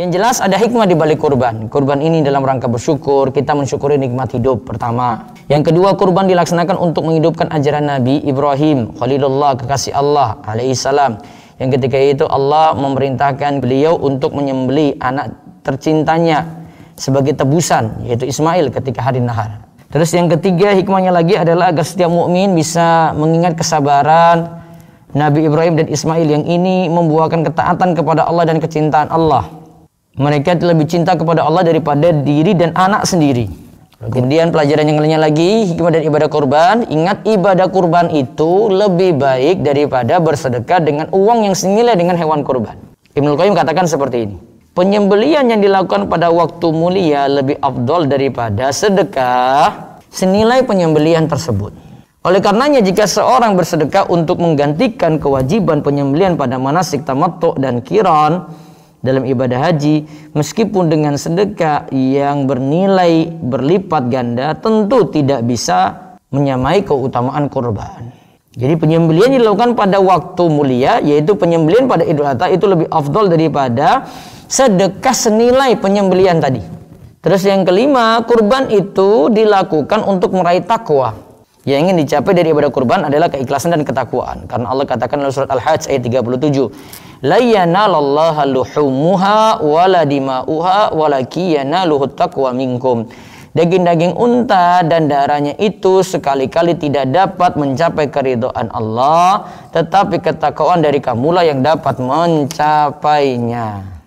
Yang jelas ada hikmah di balik kurban. Kurban ini dalam rangka bersyukur, kita mensyukuri nikmat hidup pertama. Yang kedua, kurban dilaksanakan untuk menghidupkan ajaran Nabi Ibrahim, Khalilullah, kekasih Allah alaihissalam. Yang ketiga itu Allah memerintahkan beliau untuk menyembeli anak tercintanya sebagai tebusan, yaitu Ismail ketika hari nahar. Terus yang ketiga hikmahnya lagi adalah agar setiap mukmin bisa mengingat kesabaran Nabi Ibrahim dan Ismail yang ini membuahkan ketaatan kepada Allah dan kecintaan Allah mereka lebih cinta kepada Allah daripada diri dan anak sendiri. Kemudian pelajaran yang lainnya lagi hikmah dari ibadah kurban. Ingat ibadah kurban itu lebih baik daripada bersedekah dengan uang yang senilai dengan hewan kurban. Ibnu Qayyim katakan seperti ini. Penyembelian yang dilakukan pada waktu mulia lebih afdol daripada sedekah senilai penyembelian tersebut. Oleh karenanya jika seorang bersedekah untuk menggantikan kewajiban penyembelian pada manasik tamattu dan kiron, dalam ibadah haji meskipun dengan sedekah yang bernilai berlipat ganda tentu tidak bisa menyamai keutamaan kurban. Jadi penyembelian dilakukan pada waktu mulia yaitu penyembelian pada Idul Adha itu lebih afdol daripada sedekah senilai penyembelian tadi. Terus yang kelima, kurban itu dilakukan untuk meraih takwa. Yang ingin dicapai dari ibadah kurban adalah keikhlasan dan ketakwaan. Karena Allah katakan dalam surat Al-Hajj ayat 37, "La yanalallaha luhumuha wala dima'uha luhut taqwa minkum." Daging-daging unta dan darahnya itu sekali-kali tidak dapat mencapai keridoan Allah, tetapi ketakwaan dari kamulah yang dapat mencapainya.